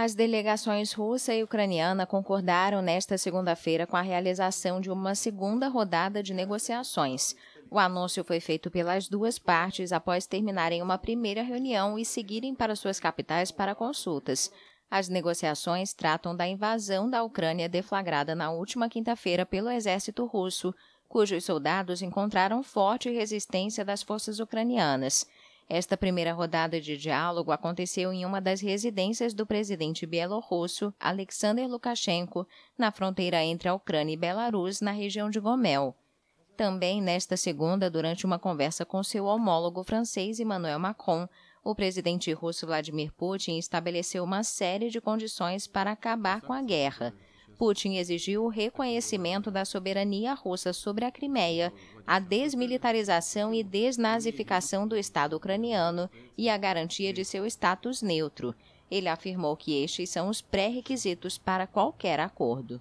As delegações russa e ucraniana concordaram nesta segunda-feira com a realização de uma segunda rodada de negociações. O anúncio foi feito pelas duas partes após terminarem uma primeira reunião e seguirem para suas capitais para consultas. As negociações tratam da invasão da Ucrânia deflagrada na última quinta-feira pelo exército russo, cujos soldados encontraram forte resistência das forças ucranianas. Esta primeira rodada de diálogo aconteceu em uma das residências do presidente bielorrusso Alexander Lukashenko, na fronteira entre a Ucrânia e Belarus, na região de Gomel. Também nesta segunda, durante uma conversa com seu homólogo francês Emmanuel Macron, o presidente russo Vladimir Putin estabeleceu uma série de condições para acabar com a guerra Putin exigiu o reconhecimento da soberania russa sobre a Crimeia, a desmilitarização e desnazificação do Estado ucraniano e a garantia de seu status neutro. Ele afirmou que estes são os pré-requisitos para qualquer acordo.